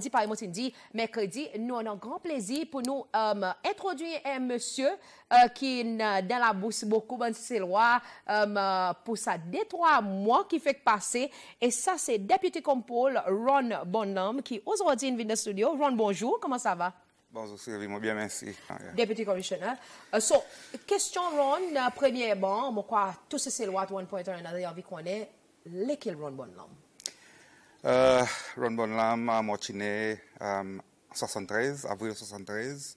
dit par exemple, mercredi. Nous avons un grand plaisir pour nous euh, introduire un monsieur euh, qui est dans la bourse beaucoup, ben, c'est loi, euh, pour sa trois mois qui fait passer. Et ça, c'est député compole Ron Bonhomme qui aujourd'hui dans le studio. Ron, bonjour, comment ça va? Bonjour Sylvie, moi bien merci. Député commissionnaire. Donc, so, question Ron, premièrement, bon, moi quoi, tout ce c'est loi 1.1 un autre, envie qu'on est, lesquels Ron Bonhomme? Euh, Ron Bonlam euh, 73, avril 73.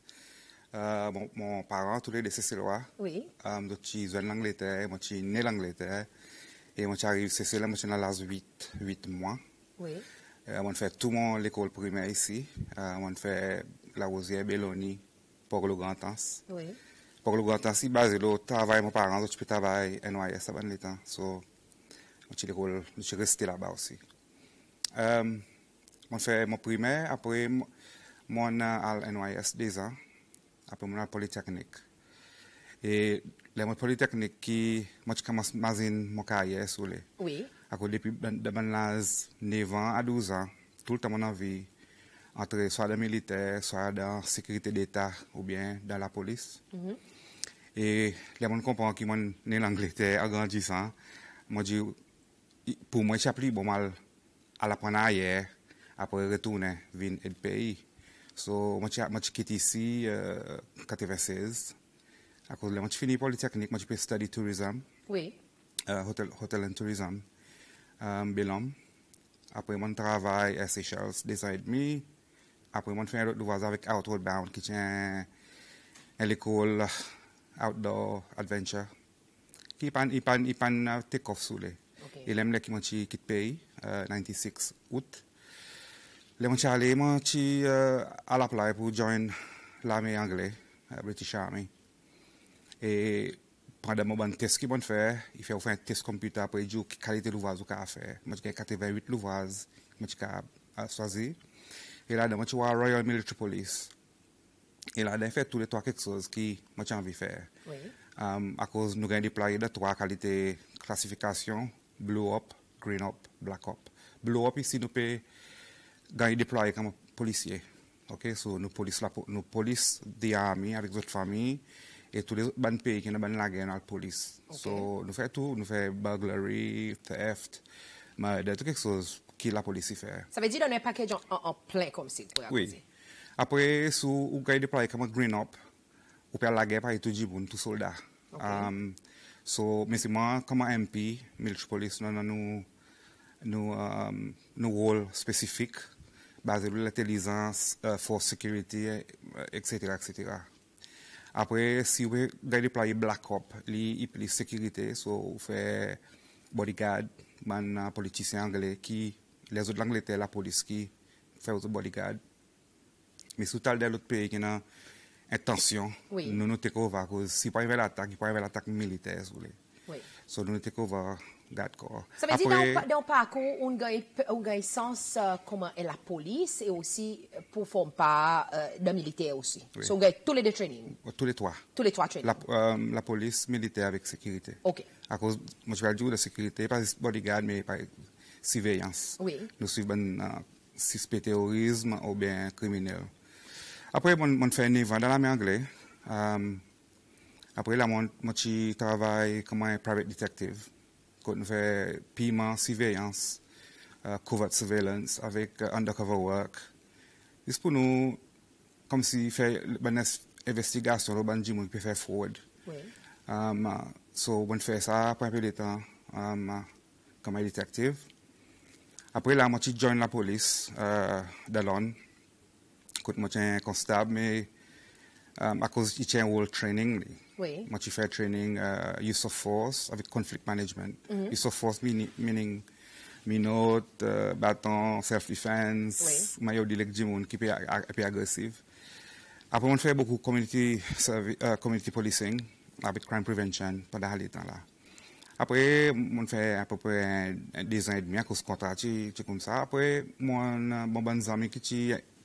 Euh, bon, mon parent, tous les deux, c'est Oui. Euh, donc, je suis l'Angleterre, je suis né l'Angleterre. Et je suis arrivé c'est Célois, je suis là 8, 8 mois. Oui. Euh, on fait tout mon l'école primaire ici. Euh, on fait La Rosière, Belloni, pour le grand temps. Oui. Pour le grand temps, si basé le travail, mon parent je peux travailler NYS avant les temps. So, je suis resté là-bas aussi. Euh, fait mon primaire, après mon à NYS deux ans, après mon à Polytechnique. Et les mon Polytechnique qui, moi je commence ma mon carrière sur les. Oui. À depuis ben, de mon âge, 9 ans à 12 ans, tout le temps mon envie, entre soit dans le militaire, soit dans la sécurité d'État ou bien dans la police. Mhm. Et les gens comprennent qu'ils sont né en Angleterre en grandissant. Moi, je pour moi, je plus bon mal à la pren ayer, apre retounen vin et peyi. So, mwen ti kit isi uh, 96, akos le mwen ti fini politeknik, mwen ti pe study tourism, oui. uh, hotel, hotel and tourism, um, euh, belom. Après e mon travail, a Seychelles, desa et Après apre mwen fwen rot dwaza avec Outward Bound, ki chen l'ekol outdoor adventure, Qui pan, pan, pan uh, take off sous les et l'aime qui m'a dit pays le août. Je suis allé à la pour rejoindre l'armée anglaise, la euh, British Army. Et pendant mon bon test qu'ils fait faire, fait font un test computer pour dire quelle qualité de l'ouvrage qu'ils ont fait. Moi, j'ai 88 ouvrages que j'ai choisir Et là, je suis allé à la Royal Military Police. Et là, a fait tous les trois quelque chose que j'ai envie faire. Oui. à um, cause, nous avons déployé de trois qualités classification blue up, green up, black up. Blue up ici, nous pouvons gagner déployer comme policier. Ok, so nous police la, nous police avec d'autres familles et tous les autres pays qui ont la guerre dans la police. So nous faisons tout, nous faisons burglary, theft, mais de tout quelque chose que la police fait. Ça veut dire qu'on est un package en, plein comme ça Oui. Après, si vous avez déployé comme green up, vous pouvez la guerre par tout le monde, soldat. So moi, comme MP Milch Police a un rôle um, rôle spécifique basé sur l'intelligence, la uh, force sécurité, uh, etc., etc. Après, si vous déployez Black op il y sécurité, so, vous faites bodyguard, man politicien anglais qui, les autres anglais la police qui fait bodyguard. Mais sous tal avez d'autres pays, qui ont intention, nous nous découvrons que si pas l'attaque, il pas l'attaque militaire, si vous voulez. Oui. nous nous découvrons D'accord. Ça veut dire que dans le parcours, on a une sens euh, la police et aussi euh, pour former pas euh, de militaire aussi. on a tous les deux trainings. Oh, tous les trois. Tous les trois trainings. Euh, la, police, militaire avec sécurité. OK. À cause, moi je vais dire la sécurité, pas bodyguard, mais par surveillance. Oui. Nous suivons un euh, suspect terrorisme ou bien criminel. Après, mon, mon fait 9 dans la l'armée anglaise. Um, après, la mon, travail comme un private detective. Quand fait piment, surveillance, euh, de covert surveillance avec euh, undercover work. C'est pour nous, comme si on fait une ben, investigation, on peut faire fraude. Donc, um, on fait ça après un peu de temps um, comme un detective. Après, là, je join la police euh, de Londres. Kote mwen chen konstab, me um, akouz i chen training li. Oui. Mwen chi fè training uh, use of force avec conflict management. Mm -hmm. Use of force meaning, meaning minot, uh, self-defense, oui. mayo dilek di moun ki pe, pe agresiv. Apo mwen fait beaucoup community, service, uh, community policing avec crime prevention pa da là après, on fait à peu près 2 ans et demi cause kontra chi, chi comme ça. Après mon uh, bon ban qui ki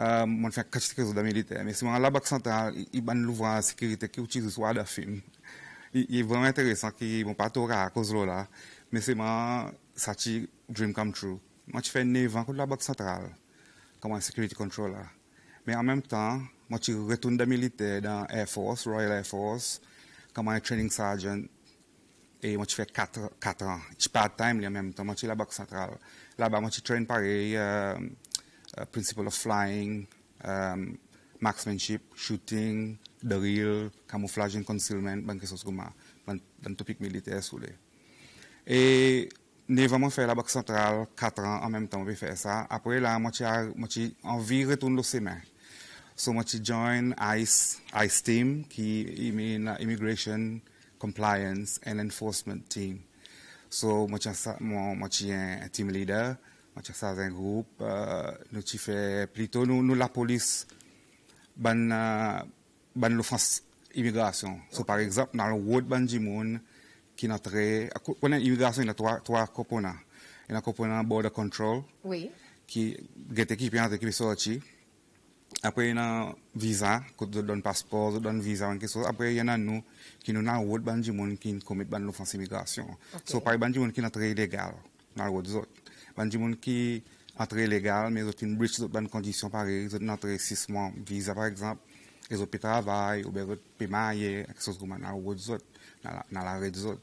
Euh, moi, je fais quatre de militaire, Mais c'est la suis central ils m'ont suis en à la sécurité qui utilise le soir de film. Il est vraiment intéressant qu'ils ne pas tout à cause de là. Mais c'est moi, ça dream come true. Moi, je fais 9 ans contre la Banque centrale, comme un security controller. Mais en même temps, moi, je retourne de militaire dans l'Air Force, Royal Air Force, comme un training sergeant. Et moi, je fais 4, ans. Je suis part time, en même temps. je suis la Banque centrale. Là-bas, moi, je traîne pareil. Euh, Uh, principle of flying, um, marksmanship, shooting, derail, camouflage and concealment, bankesos goma, bankesos goma, dan topik milite soule. E ne va man fè la Bak Sentral 4 an an menm tan wè fè sa, apre la an vi retoun lo semen. So an jayn ICE e team ki imen immigration compliance and enforcement team. So an jayn team leader. c'est certains groupe euh, nous faisons plutôt nous, la police, ban, euh, ban l'offense immigration. par exemple, dans le road, ban Jimoun, qui n'entrait. l'immigration, il y a trois, trois composants. Il y a un composant border control, oui. qui est équipé, équipe est ici Après, il y a un visa, qui donne passeport, qui donne un visa, quelque chose. Après, il y en a nous, qui nous avons road autre qui commet l'offense immigration. Donc, okay. so, par exemple, qui est illégal dans le road ban di moun ki antre legal, men zot in bridge zot ban kondisyon pare, zot nan antre sisman visa par ekzamp, e zot pe travay, ou be zot pe maye, ak sos gouman nan wot zot, nan la, la red zot.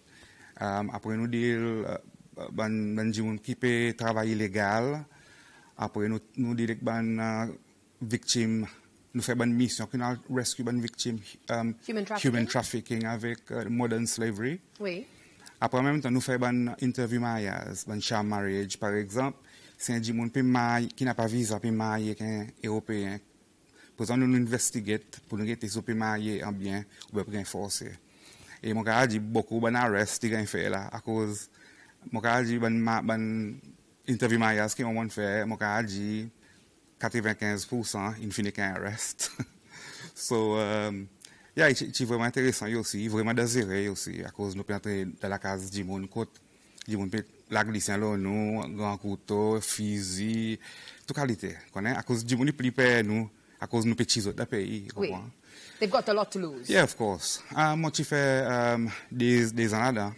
Um, apre nou dil, uh, ban, ban di moun ki pe travay ilegal, apre nou, nou dilek ban uh, viktim, nou fe ban misyon ki nan rescue ban viktim um, human trafficking, trafficking avek uh, modern slavery. Oui. Apre menm tan nou fè ban interview mayaz, ban sham marriage, par ekzamp, C'est di moun pe may, ki na pa viza pe maye ken Européen. Pozan nou nou investiget pou nou gete sou pe en bien ou be forcé. Et E moun ka a di bokou ban arrest ti gen fè la, a kouz moun ka a di ban, ma, ban interview mayaz ki moun moun fè, moun ka a di 95% in fini ken arrest. so... Um, yeah, c'est vraiment intéressant aussi, vraiment désiré aussi, à cause de nous entrer dans la case du monde, côte, du monde, la glisse, nous, grand couteau, fusil, tout qualité, connais à cause du monde, plus nous, à cause nous petits autres pays, oui. They've got a lot to lose. Yeah, of course. ah moi, tu fais des, des à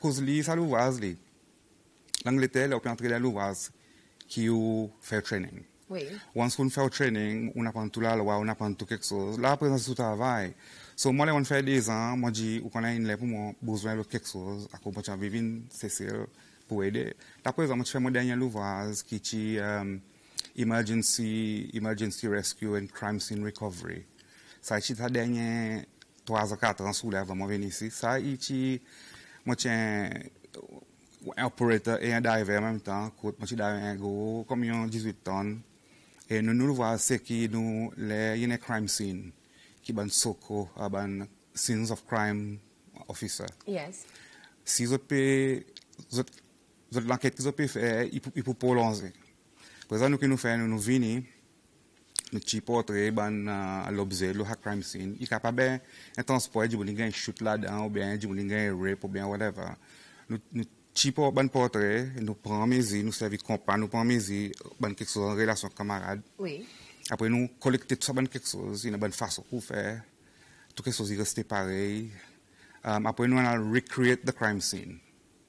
cause de lui, ça l'Angleterre, on peut entrer dans l'ouvrage qui fait training. Wans kon fè ou trening, un apantou la lowa, un apantou kek sos. La apre nan suta avay. So mwene wans fè de zan, mwen di ukwene inle pou mwen bozwen lo kek sos. Ako mwen chan vivin sesil pou e de. Takwe zan mwen chan fè mwen denye louvaz ki chi um, emergency rescue and crime scene recovery. Sa e chi ta denye 34 ansou levwa mwen veni si. Sa e chi mwen chan operator e yon diver mwen mwen tan akot mwen chan diver yon go kom yon 18 tonne. Et nous nous voir ce qui nous les une crime scene qui ban soko ban scenes of crime officer yes si vous pouvez, vous l'enquête que vous pouvez faire il peut prolonger présent nous que nous faisons nous venir nous petit portons ban l'objet le crime scene il capable un e transport du bolinga un shoot là dedans ou bien du bolinga un rape ou bien whatever nous si pour un portrait, nous prenons mesure, nous servons de compas, nous prenons mesure, quelque chose en relation camarade. Après, nous collectons tout ça, quelque chose, une bonne façon pour faire. Tout quelque chose, est reste pareil. Um, après, nous allons recreate the crime scene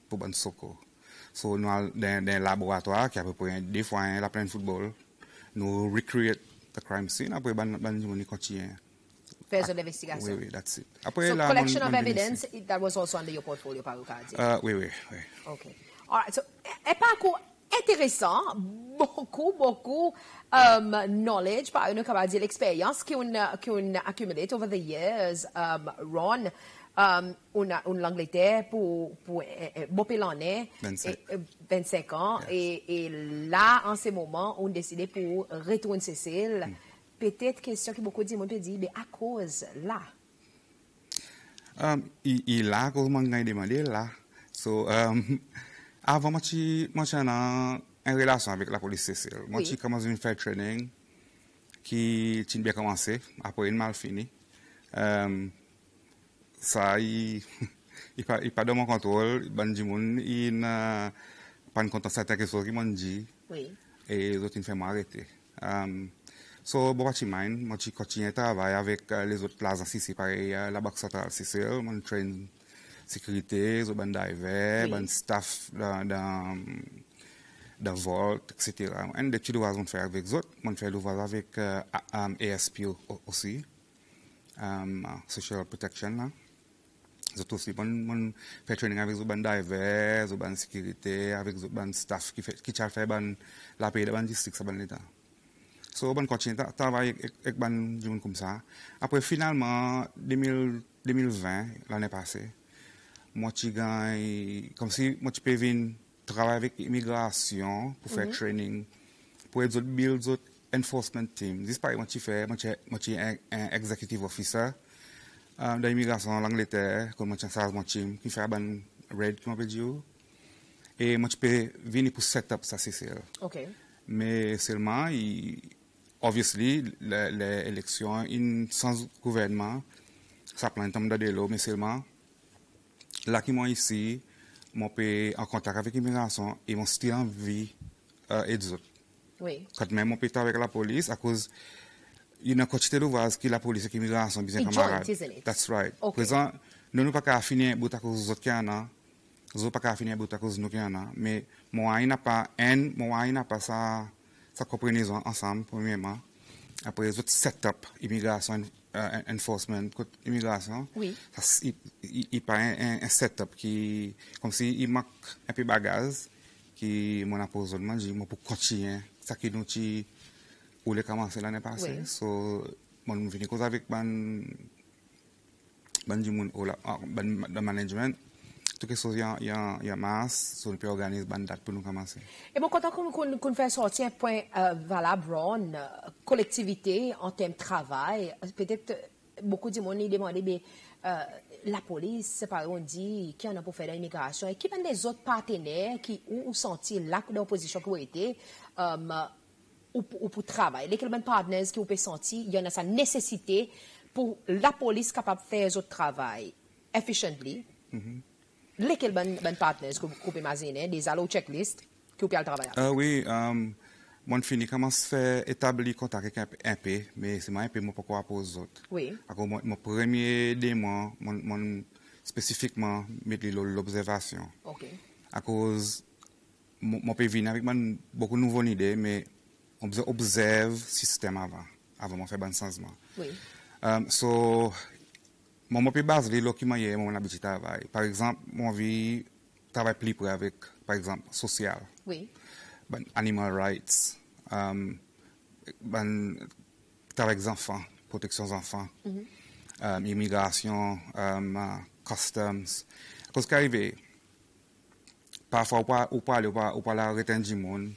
pour Ban Soko. So, nous allons dans, un laboratoire qui après à peu près des fois un hein, de football. Nous recreate the crime scene. Après, Ban, ban nous further investigation. Oui, oui, that's it. Après, so la collection of evidence, it, that was also under your portfolio, par uh, oui, oui, oui. OK. All right, so, pas parcours intéressant, beaucoup, beaucoup um, knowledge, par le capacité dire l'expérience qu'on a accumulé over the years, um, Ron. Um, on, a, on l'Angleterre pour, pour eh, 25. Eh, 25. Eh, eh, ans. Et, là, en ce moment, on décidé pour retourner Cécile. Mm peut-être question que beaucoup de mais à cause là. Um, il, il a comment demandé là. So, um, avant, moi, moi j'ai en, relation avec la police CCL. Moi, j'ai commencé une faire training qui a bien commencé, après une mal fini. Um, ça, il n'a pas, pas dans mon contrôle. Il n'a pas de compte à certaines choses qui m'ont dit. Oui. Et les autres, ils m'ont fait m'arrêter. Um, So, bon, de mind, moi, je continue à travailler avec euh, les autres places ici, c'est pareil, euh, la Banque centrale, c'est sûr, mon train sécurité, les bande d'hiver, oui. staff dans, dans, dans Vault, etc. Un des petits devoirs fait avec les autres, on fait devoirs avec euh, um, ASP aussi, um, Social Protection, là. Zoto aussi bon, bon, fait training avèk zo ban diver, zo ban sécurité avèk zo ban staff ki, ki chal fè ban la paix de ban distrik sa ban l'Etat. So, ban kwa chine, ta travay ek ban joun koum sa. Apre, finalman, 2020, l'anè pase, mwen chi gan, kom si mwen chi pe vin travay vek imigrasyon pou fè mhm. training, pou et zot bil, zot enforcement team. Dispare mwen chi fè, mwen chi en executive officer euh, da imigrasyon l'Angleterre, kon mwen chan sa mwen chi fè ban red, kouman pe diyo. E mwen chi pe vin pou set up sa CCL. Me, selman, yi obviously, les, élections sans gouvernement, ça prend un temps de délai, mais seulement là qui m'ont ici, mon pays en contact avec l'immigration et mon style en vie euh, et d'autres. Oui. Quand même, mon pays avec la police à cause une quantité de voix que la police et l'immigration sont camarades. That's right. Okay. Présent, nous n'avons pas finir bout à cause des autres qui en ont. Nous n'avons pas finir bout à cause de nous qui en ont. Mais moi, il n'a pas haine, moi, il n'a pas ça ça ensemble, premièrement. Après, les autres setup, immigration, euh, enforcement, immigration, oui. ça, il, il, un, setup qui, comme manque un peu de qui, mon mon pour hein. ça qui nous dit, où les commencer l'année passée. So, mon avec du ah, management, tout ce qui il y a, il y a, masse, sur le peut organiser une date pour nous commencer. Et bon, quand on fait sortir un point euh, valable, Ron, euh, collectivité, en termes de travail, peut-être beaucoup de monde demandé mais euh, la police, par on dit, qui en a pour faire l'immigration, et qui des autres partenaires qui ont senti l'opposition d'opposition qui ont été, ou, pour travailler. Les partenaires qui ont senti, il y en a sa nécessité pour la police capable de faire ce travail efficiently, mm-hmm lesquels ban, ban partners que vous coupez maziner, des allo checklist que vous pouvez travailler Ah oui, um, mon fini, commence à établir contact avec un peu, mais c'est moi un peu, moi, pourquoi pour aux autres. Oui. Alors, mon, mon premier démon, mon, mon, spécifiquement, mettre l'observation. OK. À cause, mon pays venir avec beaucoup de nouvelles idées, mais on observe le système avant, avant de faire un sens. Oui. Um, so, mon mot base les documents hier mon habitude travail. Par exemple, mon vie travaille plus près avec par exemple social. Oui. Ben, animal rights. Euh, ben, travail avec enfants, protection des enfants. Mhm. euh, immigration, euh, customs. Parce qu'arrivé parfois on pas on parle pas la retenir du monde.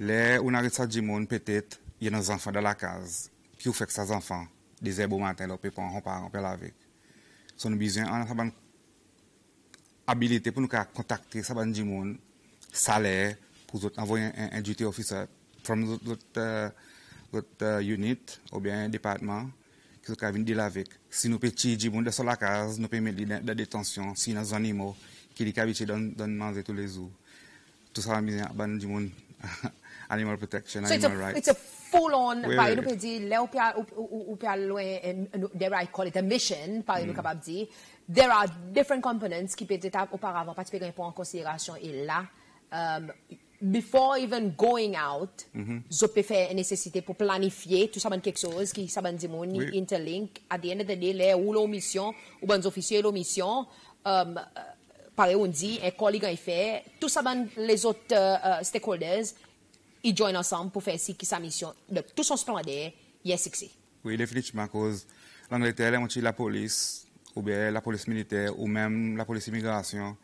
Là, on arrête ça du monde peut-être il y a des enfants dans la case qui ont fait que ces enfants des le au matin, leurs pas pas, peut avec son besoin en sa habilité pour nous contacter ça du monde salaire pour nous envoyer un, duty officer from notre notre euh, euh, unit ou bien département qui nous venir avec si nous petits du monde sur la case nous permet de la détention si nos animaux qui les cavités dans dans manger tous les jours tout ça mis du monde Animal protection, animal rights. So it's a full-on, pari nou pe di, le ou pe alouen, there I call it a mission, pari nou mm. kabab di, there are different components ki pe detap ou paravan, pati pe gen pou an konsiderasyon il e la. Um, before even going out, mm-hmm. zo pe fe nesesite pou planifiye tou sa man kek soz ki sa man di moun ni interlink, adi ene de di le ou l'omisyon, ou ban zofisyon l'omisyon, um, pari ou di, ekoli gen y fe, tou sa man les ot uh, uh, stakeholders, ils joignent ensemble pour faire ce qui sa mission de tout son splendeur, il est succès. Oui, définitivement, cause l'Angleterre est la police, ou bien la police militaire, ou même la police immigration.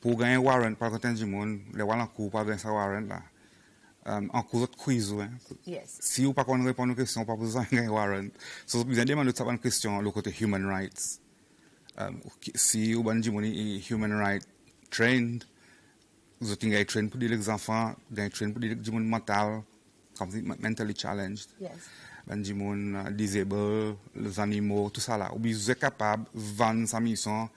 Pour gagner un warrant, par contre, du monde, les warrants cours pour gagner sa warrant là. Euh, en cause de crise. Hein. Si vous ne pouvez pas répondre aux questions, pas besoin de warrant. Si vous avez demandé de savoir une question, le côté human rights. Um, si vous avez demandé human rights trained, êtes une train pour les enfants, une train pour dire du monde mental, comme mentally challenged. Yes. Ben, du euh, disabled, les animaux, tout ça là. Ou bien vous êtes capable de vendre sa mission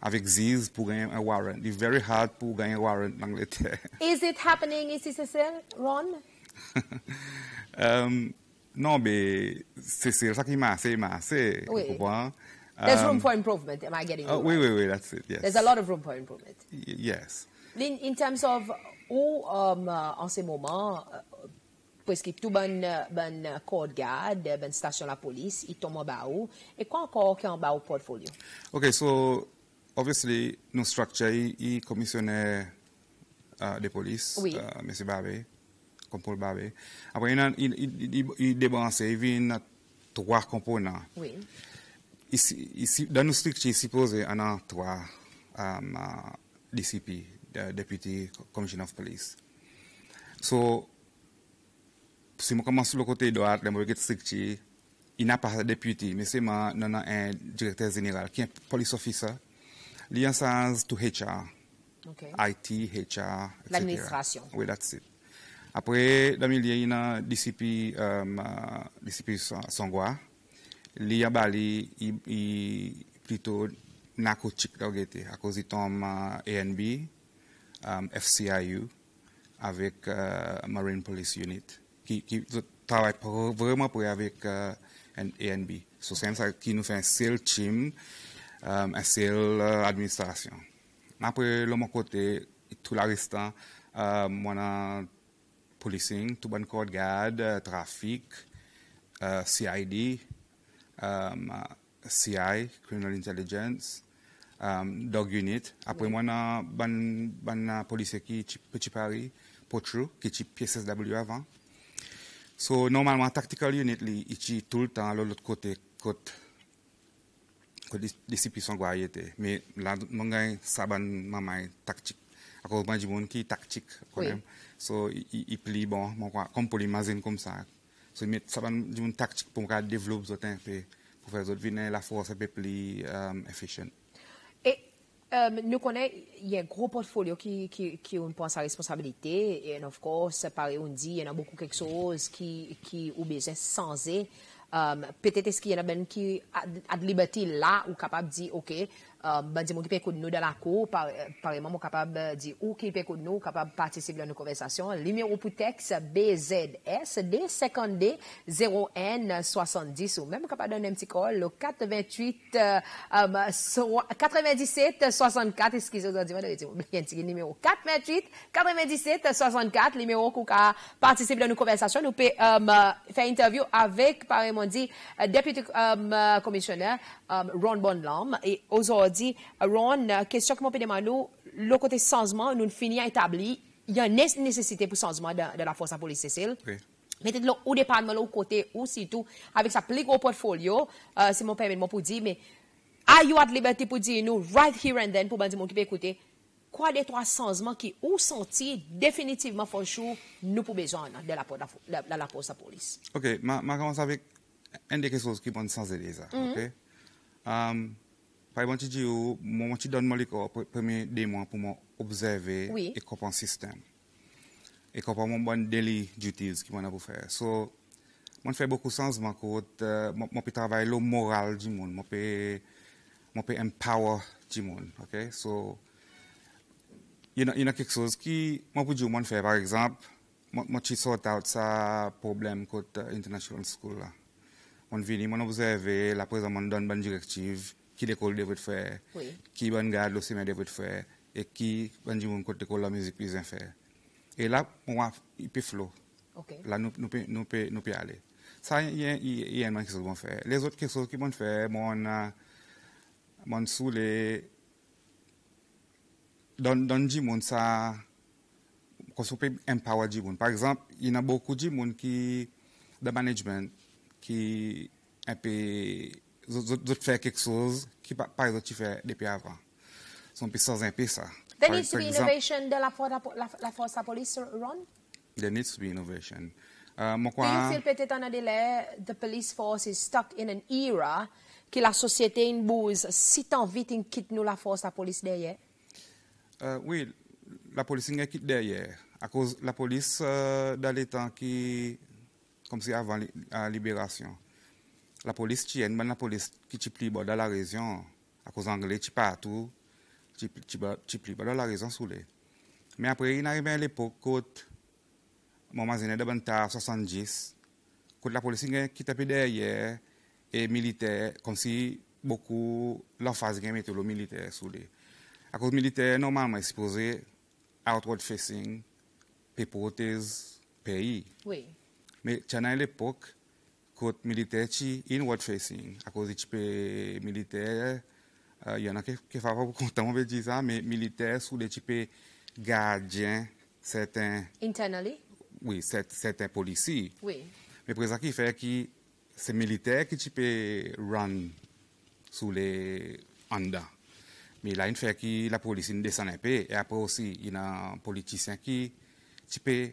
avec Ziz pour gagner un warrant. C'est very hard pour gagner un warrant en Angleterre. Is it happening in CCCL, Ron? um, non, mais c'est ça qui m'a assez, m'a assez. Oui. There's room um, for improvement. Am I getting it? Oh, wait, Oui, oui, oui, that's it. Yes. There's a lot of room for improvement. Y yes. In, in terms of où um, uh, en ce moment, euh, presque tout bon euh, ben euh, corps de garde, ben station de la police, ils tombent en bas où, et quoi encore qui est en bas au portfolio? OK, so obviously, nos structure, le commissionnaire uh, de police, oui. uh, M. Babé, comme Paul Babé. Après, il, il, il, il débalance, il vient trois composants. Oui. Ici, ici, dans nos structures, il suppose qu'on a trois um, uh, DCP, euh, Deputy Commissioner of Police. Donc, si je commence sur le côté droit, je vais dire il n'a pas de député, mais c'est un directeur général qui est un police officer. Il y a un sens to HR, IT, HR, L'administration. Oui, c'est ça. Après, dans le milieu, il y a un DCP, um, DCP Sangwa. Il y a Bali, plutôt narcotique, à cause de tom Um, FCIU avec uh, Marine Police Unit, qui, travaille vraiment avec un uh, ANB. So, c'est qui nous fait un seul team, um, un seul uh, administration. Après, le mon côté, tout le reste, euh, moi, policing, tout bon monde de trafic, CID, um, CI, Criminal Intelligence, um, dog unit. Après oui. moi, ban, ban la police qui est petit Paris, Potro, qui est pièce SW avant. So, normalement, tactical unit, li, ici, tout le temps, l'autre côté, côté, côté, discipline sont guayete. Mais, là, mon gars, ça, ben, maman, tactique. À cause, ben, du monde qui tactique, quand même. So, il, il bon, mon quoi, comme pour l'imagine, comme ça. So, met, ça, ben, du monde tactique pour qu'on développe, zotin, pour faire zotin, la force, un peu plus, um, efficient. Euh, nous connaissons, il y a un gros portfolio qui, qui, qui on pense à responsabilité. Et of course, pareil, on dit, il y en a beaucoup quelque chose qui, qui au besoin sans um, Peut-être qu'il y en a même qui, a la liberté là, ou capable de dire, OK, euh, bandi nous ki pe écouter nou dans la de pareman moun kapab di ou ki pe koud nou, de participer à nos conversations, Numéro pou texte, BZS d 0 0N70 ou même capable un petit kol le 428 um, 97 64 excusez-moi, j'ai mwen do 428 97 64 Numéro kou participer à nos nos nous nou euh, euh, interview avec, par exemple, député, um, commissionnaire Ron Bonlam et aujourd'hui dit, Ron, euh, question que mon demander, le côté changement, nous finissons à établir. Il y a une nécessité pour changement de, de la force à police, Cécile. Oui. Mais là, au départ, au côté, ou surtout, avec sa plus gros portfolio, euh, c'est mon permis pour dire, mais, are you at liberté pour dire nous, right here and then, pour dire mon qui peut écouter, quoi des trois changements qui ont senti définitivement font chou, nous pour besoin de la, force la, de la police. OK, je vais commence avec une des questions qui sont sans aider ça, OK? Um, par exemple, je dis, moi, je donne les premiers deux mois pour observer oui. et comprendre le système. Et comprendre mon daily duties a pour faire. So, je fais beaucoup de sens, euh, je peux travailler le moral du monde, je peux empower du monde. Ok, So, il y, a quelque chose qui, moi, pour dire, moi, fait, par exemple, moi, je sort out ça problème côté euh, International School. Là. On vient, on observe, la présence, on donne une bonne directive qui l'école de votre frère, qui ban garde le semaine de faire et qui ban dire monde côté la musique plus faire. Et là, moi, il peut flot. Okay. Là, nous, nous, nous, nous, nous, aller. Ça, il y a, y, y a une chose faire. Les autres questions qui vont faire, mon, mon soulé, dans, dans du monde, ça, qu'on peut empower du monde. Par exemple, il y a beaucoup de monde qui, de management, qui un peu de faire quelque chose qui, par exemple, tu fais depuis avant. Son peut sans peu ça. There needs to be innovation de la, force la, force police, Ron? There needs to be innovation. Euh, Do you feel peut-être en délai, the police force is stuck in an era que la société une bouse, si tant vite, in quitte nous la force, la police derrière? Euh, oui, la police nous quitte derrière. À cause la police, euh, dans les temps qui, comme si avant la libération, la police tient, mais la police qui tient plus dans la région, à cause anglais, qui partout, qui plus bas dans la région sous les. Mais après, il arrive à l'époque, quand je mari est de bonne 70, quand la police qui tapait derrière, et militaire, comme si beaucoup l'emphase qui le militaire sous les. À cause militaire, normalement, il outward facing, pépotez, pays. Oui. Mais tu a à l'époque, côté militaire qui inward facing à cause des type euh, militaire il euh, y en a qui ne pas content on veut dire ça mais militaire sous des type gardiens, certains internally oui certains policiers oui mais pour ça qui fait que c'est militaire qui type euh, run sous les anda mais là il fait que la police ne descend pas. et après aussi il y a un politicien qui type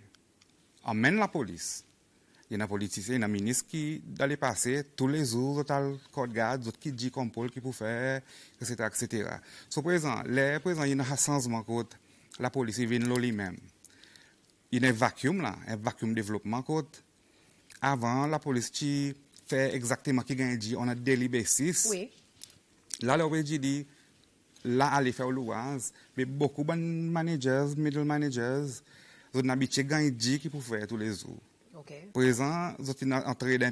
amène la police il y a des politiciens, il y a des ministres qui, dans le passé, tous les jours, ils ont code garde, d'autres qui dit comme Paul, qui pouvait faire, etc. etc. So, présent, il y a un changement La police vient là lui-même. Il y a un vacuum là, un vacuum développement contre. Avant, la police qui fait exactement ce qu'elle dit, on a délibéré six Oui. Là, le dit, dit, là, aller faire l'ouaz, mais beaucoup de managers, middle managers, ils ont habitué à dire qu'ils peuvent faire tous les jours. Prezant, zote yon entrede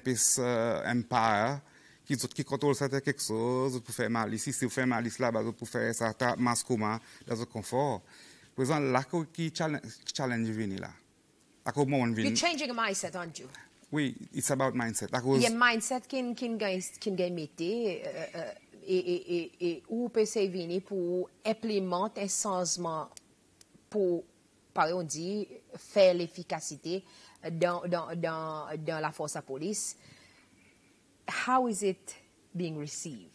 empare, euh, ki zote ki kontrol sate kek so, zote pou fè malis. Si yon fè malis la, ba zote pou fè sa mas kouman, da zote konfor. Prezant, lakou ki challenge vini la. Akou moun vini. You're changing mindset, aren't you? Oui, it's about mindset. Yon mindset kin gen meti, e ou pese vini pou implemente e sansman pou, pari on di, fè l'efikasite pou dans, dans, dans, dans la force à police, how is it being received?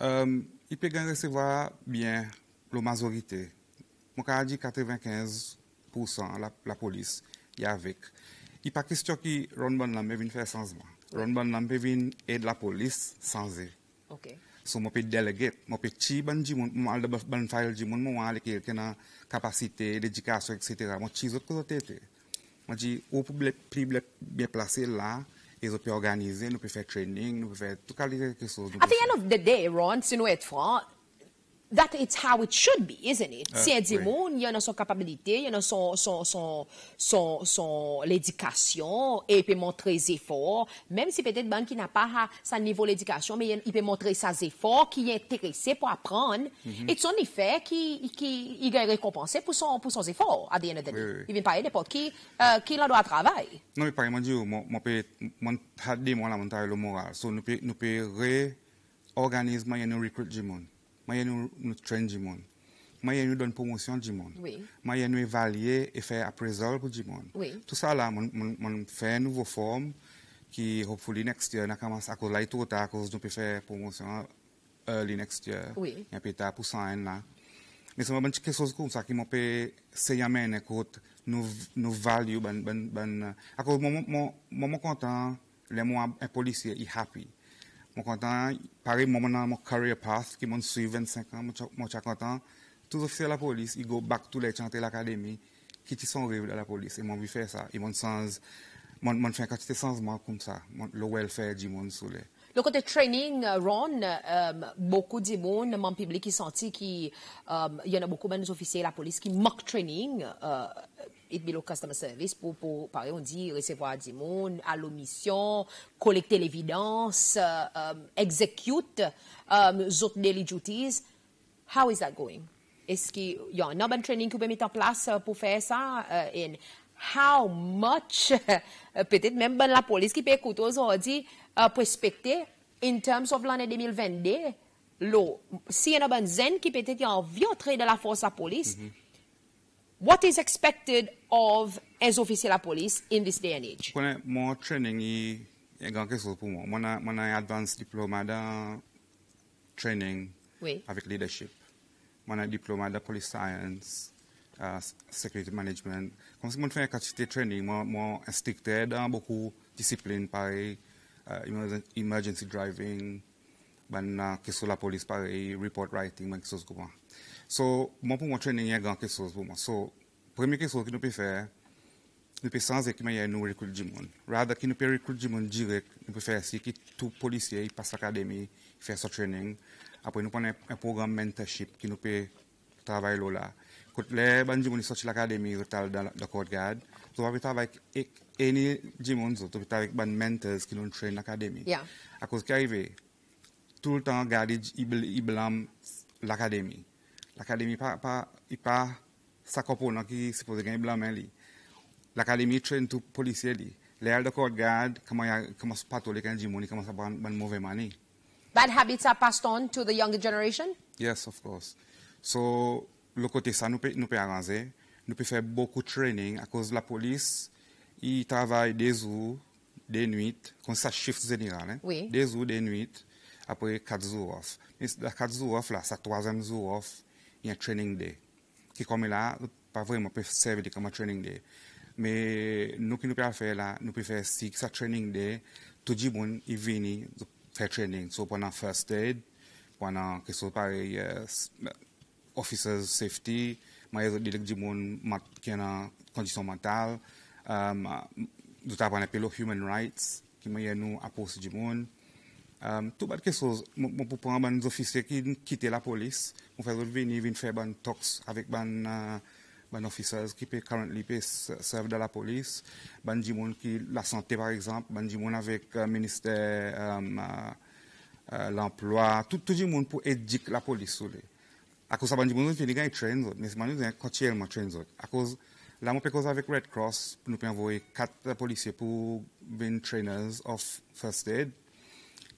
Um, il peut recevoir bien la majorité. Mon cas dit 95% la, la police y avec. Il n'y a pas question qui Ron Bonlam vienne faire sans moi. Ron Bonlam vienne aider la police sans elle. OK. So, je peux déléguer, je peux tirer ban di moun, mwen alde ban fayel di moun, capacité, alde etc. Mon tirer autre kozo tete. On dit, public, bien placé là, ils ont organiser, nous training, nous de the end of the day, Ron, si nous that it's how it should be, isn't it? Ah, si yon di moun, yon an son kapabilite, yon an son l'edikasyon, e pe montre zifor, menm si petet ban ki nan pa sa nivou l'edikasyon, me yon, yon pe montre sa zifor, ki yon enterese pou apren, et son ife ki yon yon rekompense pou son zifor, a di yon deni. Yon vin pa yon depot ki lan do a travay. Non, yon pari man di yo, moun pe hat di moun la montare lo moral, so nou pe re-organizman yon rekrut di moun. moi nous nous train du monde nous donne promotion du monde oui. moi nous évaluer et faire appraisal pour du monde tout ça là mon mon fait une nouveau forme qui hopefully next year na commence à cause là tout à cause nous peut faire promotion euh, early next year il y a peut-être pour ça hein, là mais c'est vraiment quelque chose comme ça qui m'a fait c'est jamais une côte value ben ben ben à cause moment moment content les mois un policier il happy moi quand par mwen mwen mon, carrière, career path qui mwen suivi 25 suis content. Tous les officiers de la police ils go tous les chanter de l'académie qui ti son la police polis, e mwen vi fè Ils m'ont fait un un sans katite moi ça. ça, le welfare du monde sou le. Le côté training, uh, Ron, uh, um, beaucoup de monde, public public, qui sentit qu'il um, y en a beaucoup, même les officiers de la police, qui manquent training. Uh, et bien le customer service pour, pour par exemple, recevoir des monde, à l'omission, collecter l'évidence, euh, euh, exécuter execute, autres daily duties. How is that going? Est-ce qu'il y a un urban training qui peut pouvez mettre en place euh, pour faire ça? Et and how much, peut-être même ben, la police qui peut écouter aujourd'hui, uh, prospecter in terms of l'année 2022, si il y a un urban zen qui peut-être envie d'entrer dans la force à police, mm-hmm. what is expected of ex oficial police in this day and age? When more training est grand que pour moi. Mon mon advanced diploma dans training oui. avec leadership. Mon diploma dans police science. Uh, security management. Comme si mon fait quantité training, mon mon instructeur dans beaucoup disciplines pareil, uh, emergency driving, ben uh, que la police pareil, report writing, ben que sur Donc, pour moi, training, il y a grand chose pour moi. So, première chose que nous pouvons faire, nous pouvons sans équipement nous recruter du monde. Rather que nous recruter du monde direct, nous pouvons faire tous que policiers passent à l'académie, fait son training. Après, nous prenons un programme mentorship qui nous peut travailler là. Quand les gens sont sortis de l'académie, dans le corps de garde, nous peut travailler avec any gens, nous peut travailler avec des mentors qui nous traînent l'académie. À cause qui arrive, tout le temps, garder, ils blâment l'académie l'Académie pas pas i pas sa qui suppose sepose gen blanmen li. L'Académie tren tou polisye li. Le al de kod comment kama se pato le kan di mouni, kama sa ban, ban mouve mani. Bad habits are passed on to the younger generation? Yes, of course. So, le kote sa nou pe, pe arranger nou pe faire beaucoup training a de la police. i travaille des jours, des nuits, kon sa shift hein? oui. Des jours, des nuits, après 4 jours off. Mais 4 jours off la, sa 3e zou off, Ye training day. Ki kome la, pa vreman pe seve di ka ma training day. Me nou ki nou pe a fe la, nou pe fe si ki sa training day, tou jiboun i vini zi fe training. So pwana first aid, pwana keso pari officers safety, maye zi dilek jiboun ma kena kondisyon mental, zi um, ta pwana pelo human rights, ki maye nou apos jiboun. tout bas euh, de quelque chose, pour prendre un officier qui quitte la police, pour faire venir, venir faire des talks avec un officiers qui peut currently servir dans la police, un gens qui la santé par exemple, un gens avec euh, le ministère euh, de l'emploi, tout le gens pour éduquer la police. À cause de ça, un jimon qui est mais c'est un quotidien train À cause Là, on peut avec Red Cross, nous pouvons envoyer quatre policiers pour des trainers of first aid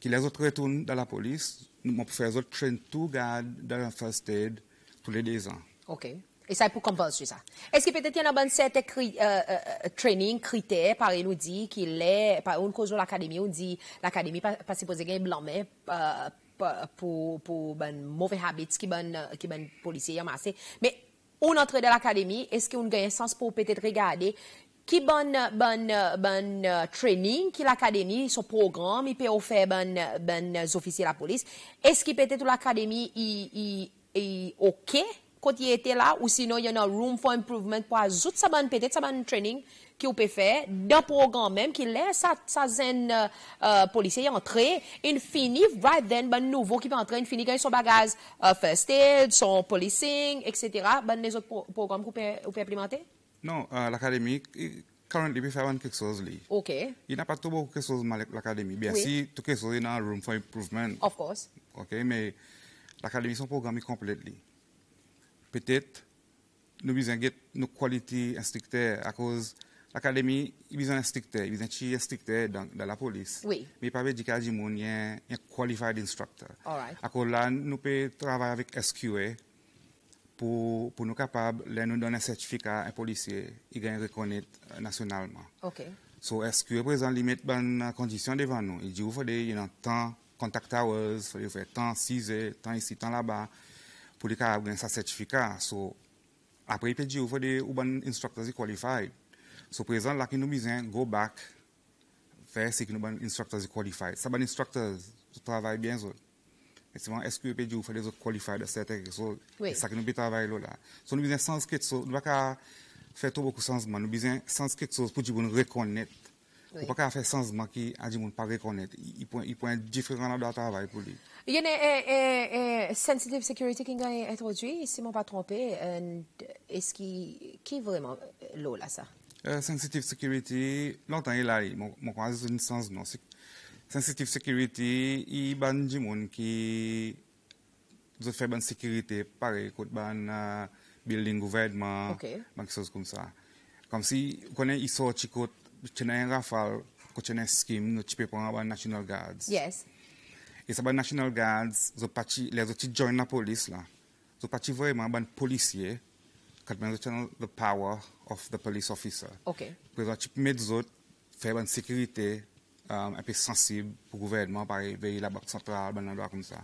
qui les autres retournent dans la police. Nous pouvons faire les autres traînent tout garde dans la first aid tous les deux ans. OK. Et ça, pour compenser ça. Est-ce que peut-être il y a un certain euh, euh, training, critère, par exemple, nous dit qu'il est, par une cause de l'académie, on dit l'académie pas, pas supposée gagner blanc, mais euh, pour, pour ben, mauvais habits qui ben, qui ben policiers Mais on entre dans l'académie, est-ce qu'on a un sens pour peut-être regarder Ki ban uh, trening ki l'akademi, sou program, i pe ou fe ban zofisi la polis, eski petet ou l'akademi i oke kote i ete la ou sino yon an room for improvement pou azout sa ban, petet sa ban trening ki ou pe fe dan program menm ki lè sa zen uh, uh, polisye yon tre in fini right then, ban nouvo ki pe entre in fini kwen son bagaz first aid, son polising, etc. Ban nezot program kou pe implemente? Non, euh, l'académie, currently, we have quelque chose. Li. OK. Il n'a pas trop beaucoup de chose mal avec l'académie. Bien, oui. si tout quelque chose, il y a room for improvement. Of course. OK, mais l'académie, son programme est complet. Peut-être, nous besoin de nos qualités instructeurs à cause l'académie, ils besoin d'instructeurs, ils besoin de instructeurs dans, dans la police. Oui. Mais pas veut dire qu'il y a un qualified instructor. All right. À cause là, nous pouvons travailler avec SQA, pour, pour nous capables de nous donner un certificat à un policier, il gagne reconnaître euh, nationalement. OK. So, est-ce que le président limite la condition devant nous Il dit, vous il y a tant de contact hours, il faut faire tant, 6 heures, tant ici, tant là-bas, pour les capables gagner sa certificat. So, après, il peut dire, vous faut des instructeurs qualified. So, présent, là, qui nous besoin, go back, faire ce que nous instructeurs qualified. Ça, instructeur instructeurs travaillent bien, est-ce que peut dire des autres qualifiés de certaines choses oui. ça que nous travailler là so nous besoin sens quelque chose nous pas faire tout beaucoup sens nous besoin sens quelque chose pour nous reconnaître oui. Ou pas faire sens qui a dit pas reconnaître il faut il différent dans travail pour lui il y a une euh, euh, euh, sensitive security qui a introduite, si je ne pas trompé est-ce qui qui vraiment l'eau là ça sensitive security longtemps il a mon mon sens non Sensitiv sekiriti i ban jimon ki zot fè ban sekiriti pare kout ban uh, building gouved ma, bank sos koumsa. Kamsi, kwenè iso chikot chenè rafal kout chenè skim nou chipe pou an ban national guards. Yes. E sa ban national guards, le zot chit join na polis la, zot pati vè man ban polisye katmen zot chenè the power of the police officer. Ok. Kwenè zot chipe met zot fè ban sekiriti euh, un peu sensible pour le gouvernement, par veiller la Banque centrale, ben comme ça.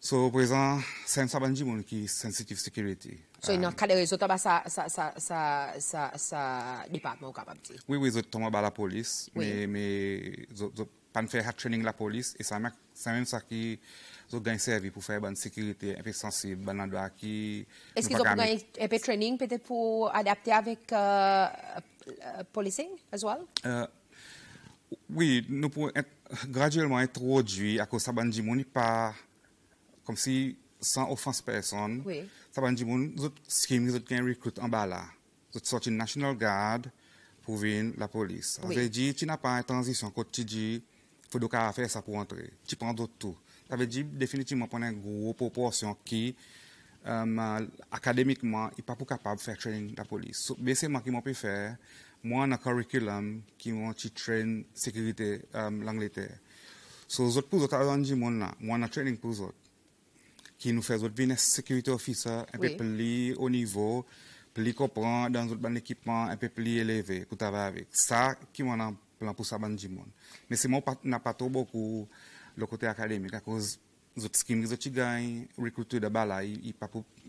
So, présent, c'est un sabanji qui est sensitive sécurité. So, um, dans euh, le cadre des ça, ça, ça, ça, ça, ça, département, capable de Oui, oui, ils tombent à la police, oui. mais, mais, ils pas faire training la police, et ça, c'est même ça qui, ils gagnent service pour faire bonne sécurité, un peu sensible, bon endroit qui. Est-ce qu'ils ont gagné un peu training, peut-être pour adapter avec, euh, euh policing, as well? Euh, oui, nous pouvons être graduellement introduire à cause Sabandi Mouni pas comme si sans offense personne. Oui. Sabandi nous autres qui en bas là. Nous de une National Guard pour venir la police. Oui. veut dit, tu n'as pas une transition quand tu dis, il faut faire ça pour entrer. Tu prends d'autres tout. Ça veut dire définitivement prendre une grosse proportion qui euh, académiquement, n'est pas capable de faire training de la police. Mais c'est moi qui m'en peux faire. Mwa euh, na kurikulam ki mwa chi train sekirite langlite. So zot pou zot a zanjimon na, mwa na training pou zot. Ki nou fe zot vine sekirite ofisa, epi pli o nivo, pli kopran, dan zot ban ekipman, epi pli eleve, kutaba avik. Sa ki mwa na plan pou saban jimon. Ne se mwa na pato boku lo kote akademik, akos zot skimi zot chigay, rekrutu da balay,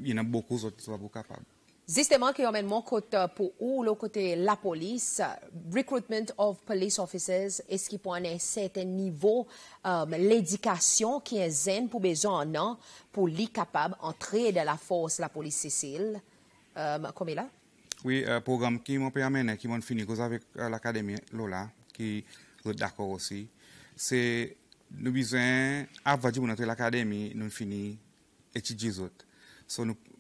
yina boku zot wapu kapab. Zistement ki y men mwen kote pou ou côté kote la police, recruitment of police officers, eski pou y en un certain niveau d'éducation euh, qui est zen pour les gens, an pou li kapab antre la force la police, Cécile. Um, euh, Kome la? Oui, uh, program qui m'a pe amene, ki mwen fini kouz avik uh, l'akademi lola, ki rot d'akor osi, se nou bizwen avant mwen antre l'akademi nou fini etidji zot. So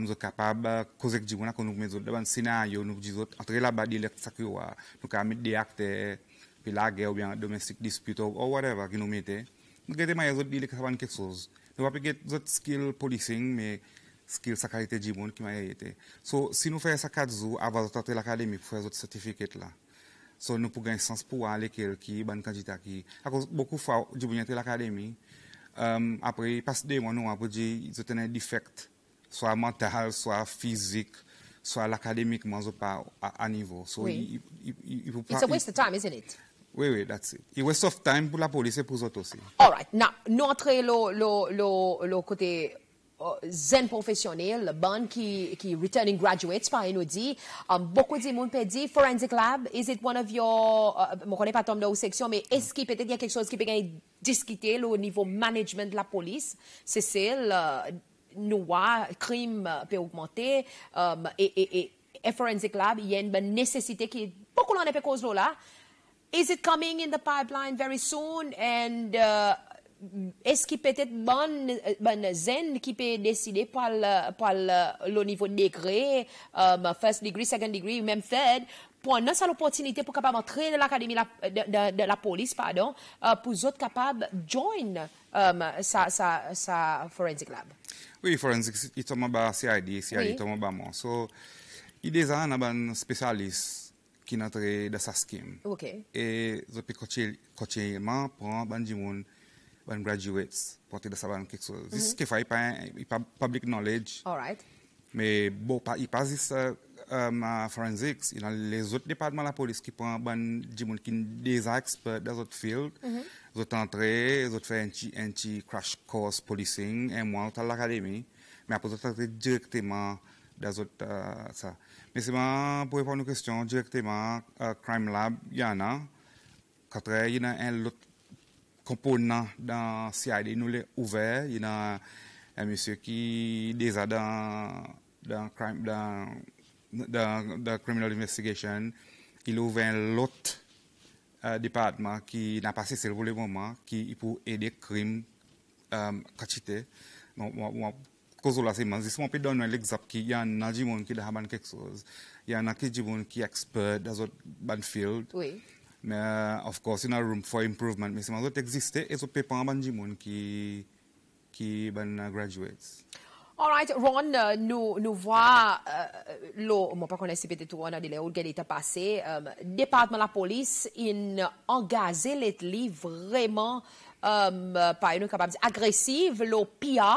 mzou kapab kozek jiboun akon nou mwen zote dwan sinayon nou jizot atre la ba dilek sakyo wa, mwen ka amit dey akte pi lage ou bian domestik dispute ou whatever ki nou mwen te mwen kete maye zote dilek sa van ketsouz nou api get zote skill policing me skill sakalite jiboun ki maye yete so si nou fè sakad zou ava zote atre lakademi pou fè zote satifiket la so nou pou gen sens pou wane lekel ki, ban kanjita ki akon boku fwa jiboun yate lakademi euh, apre pas dey mwen nou api jote tenen defekt soit mental, soit physique, soit académiquement, mais pas à, niveau. C'est oui. It's a waste of time, isn't it? Oui, oui, that's it. It waste of time pour la police et pour les autres aussi. All right. Now, notre le le le côté euh, zen professionnel, le bon, qui, qui returning graduates, par nous dit, euh, beaucoup de monde peut dire, Forensic Lab, is it one of your, vos... je ne connais pas ton nom section, mais est-ce qu'il peut y a quelque chose qui peut être discuté au niveau management de la police, Cécile, uh, noir, crime euh, peut augmenter, euh, et, et, Forensic Lab, il y a une nécessité qui est beaucoup l'en cause là. Is it coming in the pipeline very soon? And euh, est-ce qu'il peut être une bonne zen qui peut décider par le, par le, niveau de degré, um, first degree, second degree, même third, pour nous, c'est l'opportunité pour capable entrer dans l'académie de, la police, pardon, pour être capable join um, sa, sa, sa forensic lab. Oui, forensik, ito mwen ba CID, CID ito mwen ba mwen. So, idez an nan ban spesyalist ki nan tre da sa skem. Ok. E, zo pe kote yelman, pran ban jimoun, ban graduates, pote da sa ban kek so. Zis mhm. ke fay pan, yi pa public knowledge. Alright. Me, bo pa yi pa zis euh, euh, ma forensik, yi nan le zot departman la polis ki pran ban jimoun ki desa expert da zot field. Mm-hmm. Vous êtes entré, vous êtes fait un petit, crash course policing, un mois, vous à l'académie, mais après vous êtes directement dans euh, ça. Mais c'est moi, pour répondre aux questions, directement, euh, Crime Lab, il y en a. Quand il y a un autre component dans CID, nous l'avons ouvert, il y a un monsieur qui, déjà dans, dans crime, dans, dans, criminal investigation, il a ouvert l'autre euh, département qui n'a pas cessé le moment, qui pour aider crimes, euh, quantité. Donc, moi, moi, cause la c'est Si on peut un exemple qui y a des gens qui ont quelque chose, y a qui gens qui sont experts dans un field. Oui. Mais, euh, of course, il y a room for improvement. Mais c'est si existe et ça peut pas des gens qui, qui ben, graduates. All right, Ron, nou vwa, lò, mwen pa konensi peti tout, Ron, adi lè ou l geni ta pase, euh, Departement la polis in angaze let li vremen euh, pa yon kapab agresiv lò piya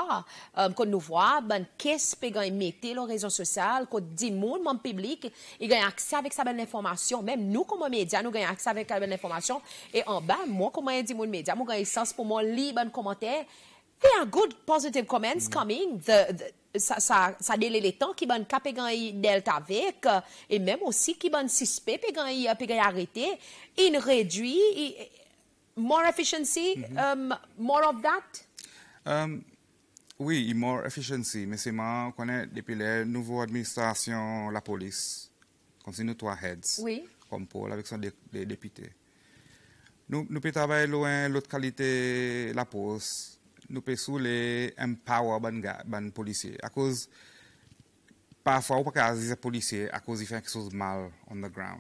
kon euh, nou vwa, ben kes pe geni meti lò rezon sosyal, kon di moun mwen piblik, yon geni aksya vek sa ben l informasyon, menm nou kon mwen media, nou geni aksya vek sa ben l informasyon, e anba, mwen kon mwen di moun media, mwen geni sens pou mwen li ben komantèl, There are good positive comments mm. coming. The, the, ça, ça, ça délai le temps qui ban cap delta avec euh, et même aussi qui ban suspect et gagne et euh, arrêté Il réduit more efficiency mm -hmm. um, more of that um, oui more efficiency mais c'est moi connais depuis la nouvelle administration la police Comme continue trois heads comme Paul avec son député nous nous travailler loin l'autre qualité la poste nous pouvons sous les empower ban policiers à cause parfois ou pas car ces policiers à cause font quelque chose de mal sur le terrain.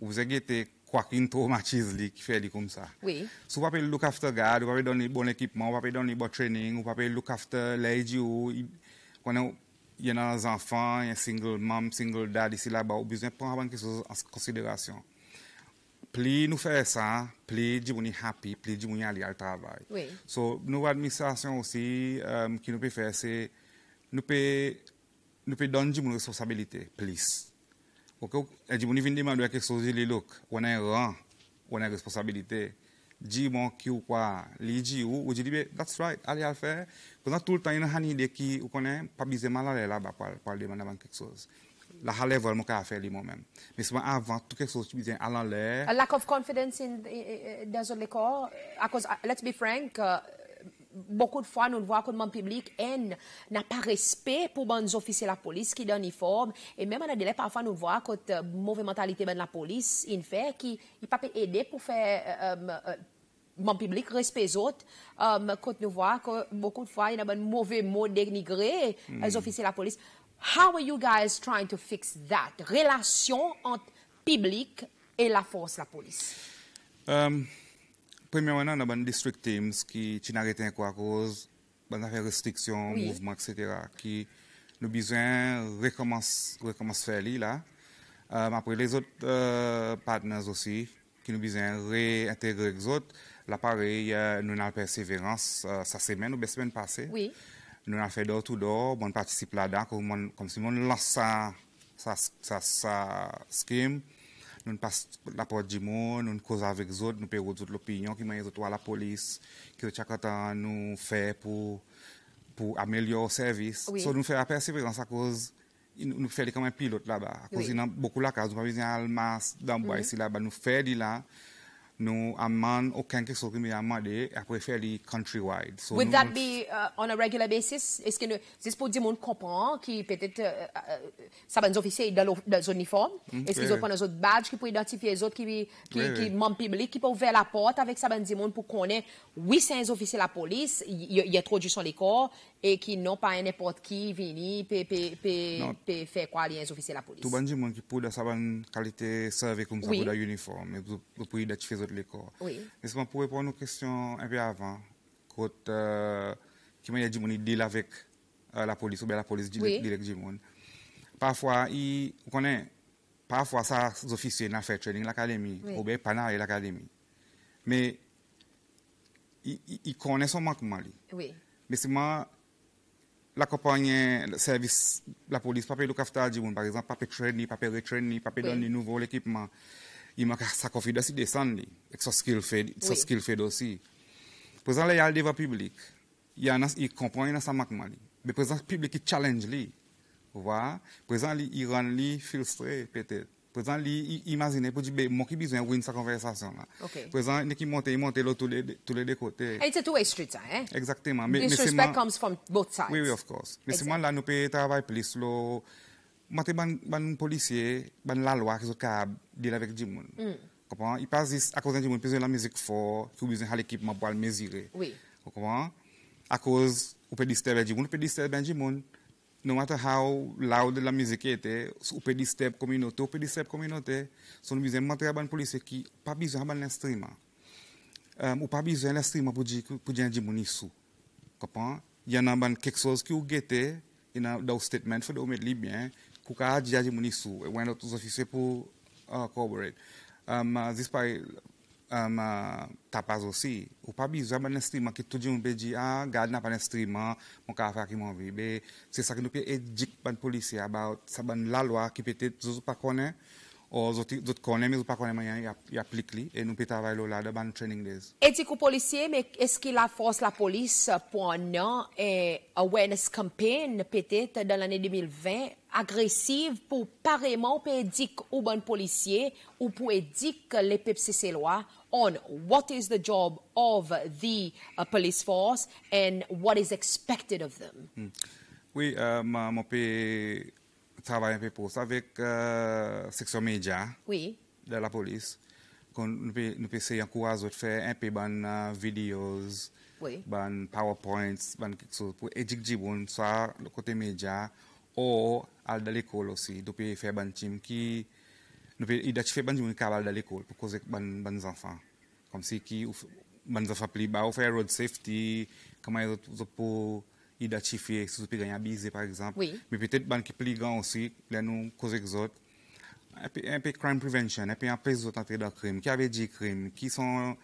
ou vous avez été quoi qu'une traumatise li qui fait comme ça oui si vous pouvez look after on vous pouvez donner bon équipement vous pouvez donner bon training vous pouvez look after lady ou quand il y a des enfants, il y a single mom, single dad ici là-bas, au besoin de prendre quelque chose en considération pli nou fè sa, pli di mouni happy, pli di mouni ali al travay. Oui. So, nou administrasyon osi, um, ki nou pe fè se, nou pe, nou pe don di mouni responsabilite, plis. Ok, e di mouni vin di mandwe kek sozi li luk, wane ran, a responsabilite, di moun ki ou kwa, li di ou, ou di be, that's right, ali al fè. Kwa zan tout l'tan yon han de ki, ou konen, pa bize mal la ba parler de mandaman quelque chose la xale vol mo ka faire li moi-même mais souvent avant tout ce chose je allant l'air a lack of confidence in, dans le corps à cause let's be frank euh, beaucoup de fois, nous le voyons comme le public n'a pas respect pour les officiers euh, ben de la police qui donnent forme. Et même en délai, parfois, nous voyons que la mauvaise mentalité de la police, il fait, qui ne peut pas aider pour faire euh, mon public respect les autres. quand nous voyons que beaucoup de fois, il y a un ben mauvais mot dénigré hmm. les officiers de la police. How are you guys trying to fix that? Relation entre public et la force, la police. Um, premièrement, on a des district teams qui, qui n'arrêtent pas à cause des restrictions, oui. mouvements, etc. qui nous besoin de recommencer à faire là. Um, après les autres euh, partenaires aussi qui nous besoin de réintégrer les autres. L'appareil, euh, nous avons persévérance, euh, ça semaine ou la semaine passée. Oui. Nou na fe do to do, mwen patisipla da, kom si mwen lansa sa skem, nou ne pas la pot di moun, nou ne koz avek zot, nou pe wot zot lopinyon ki mwen ye zot wala polis, ki yo chakata nou fe pou amelyor servis. So nou fe apersi pe zan sa koz nou fe di kame pilot la ba, koz inan boku la kaz, nou pa viz nyan almas dambwa mm-hmm. isi la ba, nou fe di la. nous amène aucun quelque chose qui nous amène à préférer les countrywide. So, Would that be uh, on a regular basis? Est-ce que c'est pour dire mon comprend qui peut-être euh, euh, ça va nous dans nos uniforme mm-hmm. Est-ce qu'ils ont pas nos autres badges qui pour identifier les autres qui qui qui membres qui peuvent ouvrir la porte avec ça va nous dire pour qu'on ait 800 officiers de la police il y, a trop du sang les corps et qui n'ont pas n'importe qui venu faire quoi les officiers de la police? Tout le monde qui pour une qualité servir comme ça pour la uniforme et pour identifier de l'école. Oui. Justement, pour répondre une questions un peu avant, quand euh, qui m'a dit mon deal avec euh, la police ou bien la police dit oui. avec Jimon. Parfois, ils connaît, parfois, ça, les officiers n'ont fait training l'académie oui. ou bien pas l'académie. Mais ils connaissent il, son manquement. Oui. Mais c'est moi, la compagnie, le service, la police, pas payer le cafetage, par exemple, pas payer training, pas payer retraining, pas payer oui. donner nouveau l'équipement il m'a sa konfidansi desan li, ek sa skil fed, oui. fait aussi. fed osi. Prezant la yal deva publik, yana il comprend yana sa makman li. Be prezant public qui challenge lui, Ouwa, prezant li iran li filstre petet. Prezant li imazine pou di ben, be mwen ki bizwen win sa conversation, là. Présent, Prezant qui ki monte, monte lo tous les de kote. And C'est a two-way street sa, eh? Hein? Mais Disrespect comes from both sides. Oui, oui, of course. c'est moi, la nous pe travail plus lo mate les ban policier, ban la loi qui est capable de dire avec Jimoun. Mm. Comprends? Il passe à cause de Jimoun, besoin de la musique forte fort, ont besoin de l'équipement pour le mesurer. Oui. Comprends? À cause, ou peut disturber Jimoun, ou peut disturber Jimoun. No matter how loud la musique était, on peut disturber la communauté, ou peut disturber la communauté, son besoin de mater ban policier qui pas besoin d'un instrument. Um, ou pas besoin d'un instrument pour dire pou di Jimoun est Il y a quelque chose qui ont guette, il y a un statement, il faut le mettre bien. pou ka aji aji mouni sou, e eh, wèndo tou zofise pou korbore. Ah, Ma um, ah, zispa e um, ah, tapazo si, ou pa bi zwa mwen estriman ki tou di moun pe di, a, gade na pan estriman, mwen ka afe aki moun vi. Be, se sak nou pe edjik pan polisi, a, ba, sa ban lalwa ki pete, zouzou pa kone, aux autres autres connaît mais ou pas connaît mais il applique lui et nous peut travailler là dans le training days et dit que policier mais est-ce qu'il a force la police pour un an et awareness campaign peut-être dans l'année 2020 agressive pour pareillement pour éduquer ou bon policier ou pour éduquer les peuples ces lois on what is the job of the uh, police force and what is expected of them mm. oui euh, ma, ma travaille un peu avec euh, section de la police. nous pouvons de faire un peu euh, vidéos, des PowerPoints, pour éduquer les gens le côté média ou à l'école aussi. Nous faire des team qui. Nous l'école pour enfants. Comme si qui. enfants plus bas, faire road safety, comment ils identifier si vous pouvez bise par exemple. Oui. Mais peut-être ban plus grand aussi, là nous cause exote. Un peu, crime prevention, un peu un peu dans le crime, qui avait dit crime, qui sont,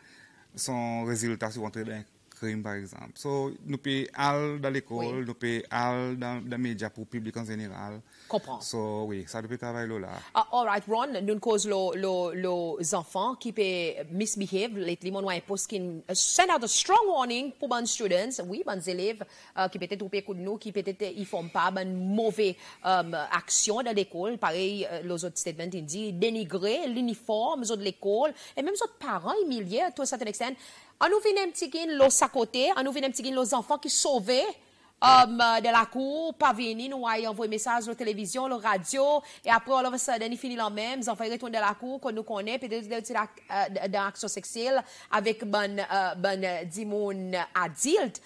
sont résultats sur l'entrée dans crime, par exemple. So, nous payons aller dans l'école, oui. nous payons dans, dans les médias pour le public en général. Comprends. So, oui, ça nous peut travailler là. Ah, all right, Ron, nous causons les enfants qui peuvent misbehave, les limons poskin send out a strong warning pour les students, oui, les élèves euh, qui peut-être troupés de nous, qui peut-être ne euh, font pas une mauvaise um, action dans l'école. Pareil, les autres statements, ils disent dénigrer l'uniforme de l'école et même les parents humiliés, à un certain extent. An nou vinen mtikin lous akote, an nou vinen mtikin lous anfan ki sove um, de la kou, pa vini nou ay envoy mesaj lor televizyon, lor radyo, e apre alon sa deni fini lan mem, zanfay retoun de la kou, kon nou konen, pe de louti dan aksyon seksyel, avek ban uh, uh, di moun adilt,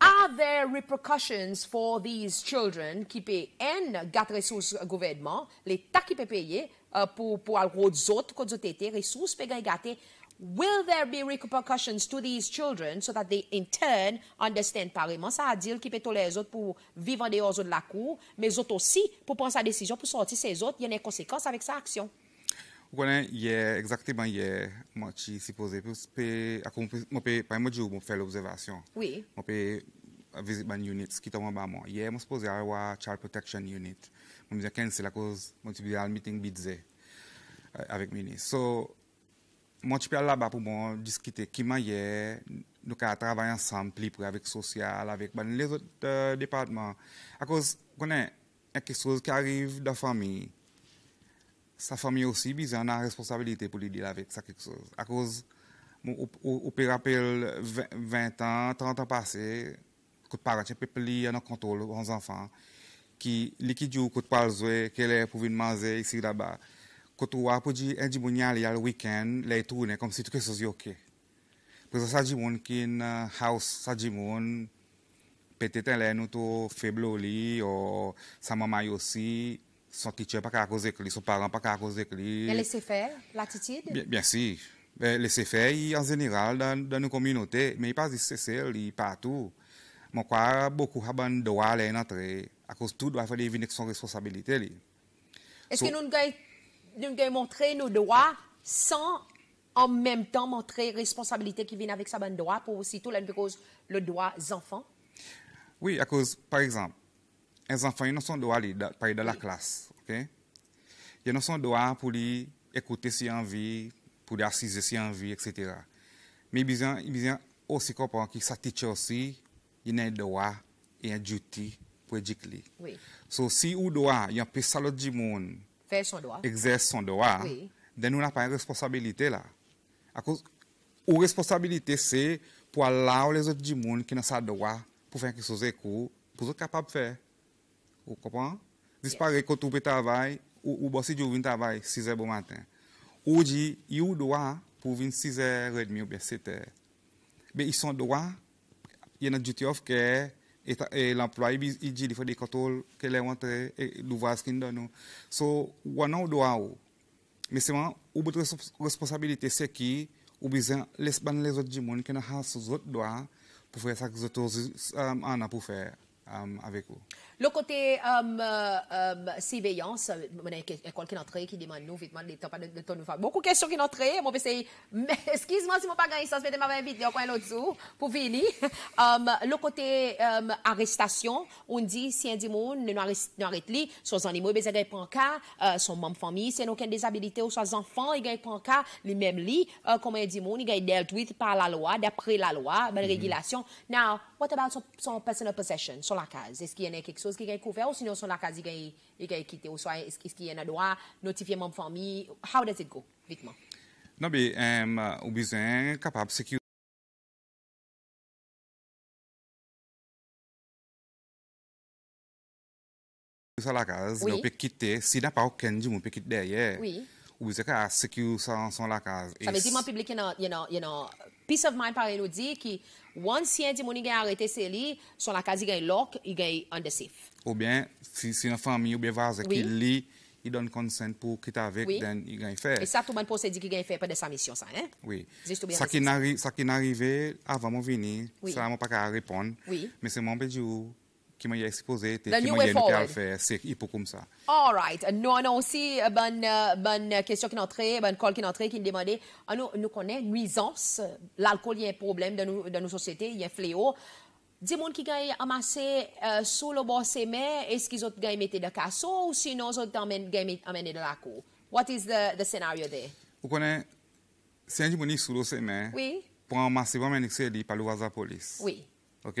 are there repercussions for these children ki pe en gat resous gouvedman, le ta ki pe peye uh, pou al road zot, kon zot ete resous pe gen gate, Will there be repercussions to these children so that they in turn understand pareman sa adil ki pe to le zot pou vivan de yo zo de la kou, me zot osi pou pan sa desijon pou soti se zot, yon e konsekans avik sa aksyon. Ou konen, ye, ekzaktiban ye, mwen chi si pose, akou mwen pe, pa yon mwen jo mwen fe l'observasyon, mwen pe vizit ban unit, skita mwen ba mwen, ye mwen se pose a rewa child protection unit, mwen mwen ken se la koz mwen ti bide al miting bidze avik mweni. Moi, tu peux là-bas pour bon, discuter qui hier, nous avons travaillé ensemble, pour avec social, avec les autres euh, départements. À cause, qu'on a quelque chose qui arrive dans la famille, sa famille aussi, ils on une responsabilité pour lui dire avec ça quelque chose. À cause, mon opéra rappel 20 ans, 30 ans passés, que les peuple plus en contrôle, aux enfants, qui, les qui que les zoé qu'elle est pour venir manger ici là-bas quando o apoio é de bunhali ao weekend, lei tudo, como se tu que sozinho que. Porque sa de mon na uh, house sa de mon peut-être là nous to faible li ou sa maman aussi son teacher pas qu'à cause que lui, son parent pas qu'à cause que lui. Et laisser faire l'attitude bien, bien sûr. Laisser faire en général dans, dans nos communautés, mais pas cesser partout. Moi quoi, beaucoup haban doit aller entrer à cause tout doit faire deviner son responsabilité Est-ce que nous nous devons montrer nos droits sans en même temps montrer responsabilité qui vient avec sa bonne droit pour tout parce cause le droit des enfants? Oui, à cause, par exemple, les enfants, ils n'ont pas droit de parler dans la classe, OK? Ils n'ont pas droit pour lire, écouter si envie, pour les assiser si envie, etc. Mais ils ont aussi comprendre que sa teacher aussi, il a un droit et un duty pour éduquer. Oui. Donc, so, si ou droit, il y a un peu de monde fait son droit. Exerce son droit. Oui. nous n'avons pas une responsabilité là. À cause, ou responsabilité c'est pour là où les autres du monde qui n'ont pas droit pour faire quelque chose de pour être capable de faire. Vous comprenez? Disparaître quand vous travail, ou, si bosser du un travail 6 heures du matin. Ou dit, il droit pour venir 6 heures et 30 ou bien 7 h Mais ils sont droit, il y a une duty of care, et, et l'employé il dit il faut des contrôles qu'elle a rentrées et l'ouvrir ce qu'il donne so on a droit mais c'est moi ou votre responsabilité c'est qui ou besoin laisse les autres du monde qui ont pas sous pour faire ça que les à euh, en pour faire euh, avec vous. Le côté euh, euh, surveillance, a quelqu'un est qui demande nous, vite, de de faire. Beaucoup de questions qui sont entrées. Moi, j'essaie, excuse-moi si je n'ai pas gagné ça, je vais m'inviter encore un autre jour pour venir. le côté arrestation, on dit, si un démon ne arrête li, soit en ne il pas cas, son membre famille, s'il c'est aucune disabilité, ou soit enfant, il prend pas cas, les mêmes lit, comme un démon, il est dealt with par la loi, d'après la loi, ben, régulation. Now, What about son personal possession, son lakaz? Eski yene keksos ki gen koufe ou sinon son lakaz i gen kite ou swa eski yene doa notifiye moun pou fami? How does it go? Vitman. Non, Nabi, euh, ou bizen kapap sekil. Son lakaz nou pe kite, si dapa ou ken jimou pe kite deye. Oui. ou se ka son la case. lakaz. Sa vezi man publik public, you know, you know, peace of mind par nou dit ki once yon di mouni a arrêté ses li, son lakaz yon lok, en undesif. Ou bien, si, si yon famille ou bien vase qui lit, li, il donne consent pour quitter avec, oui. then il gagne faire. Et ça, tout le monde dit qu'il gagne faire pendant sa mission, ça, hein? Oui. ça, qui n'arrive, ça qui n'arrivait avant mon venir, oui. ça, moi, pas qu'à répondre. Oui. Mais c'est mon petit qui m'a exposé se pose, tem que manhã no café, se e ça. All right. Nous, avons aussi une bonne, question qui est entrée, une bonne call qui est entrée, qui nous demandait, ah, nous, nous connaissons nuisance, l'alcool, est un problème dans, nous, dans nos sociétés, il y a un fléau. Des gens qui ont amassé euh, sous le bord de mains, est-ce qu'ils ont gagné mettre de casse ou sinon ils ont gagné amené de la cour? What is the, the scenario there? Vous connaissez, c'est un sous le mains, Oui. Pour amasser, pour amener par le voisin police. Oui. OK?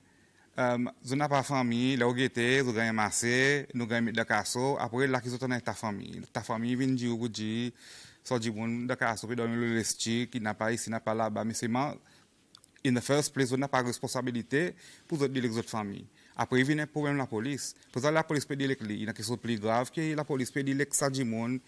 Je n'ai pas de famille, je suis en train de nous avons mis de casso. Après, là, suis en ta famille. Ta famille vient de vous dire, so di bon da ka so pidon le resti ki na pas ici na pas là, bas mais c'est in the first place vous n'avez pas de responsabilité pour autre les autres familles après il vient un problème la police pour à la police peut dire que il y a quelque chose plus grave que la police peut dire que ça di monde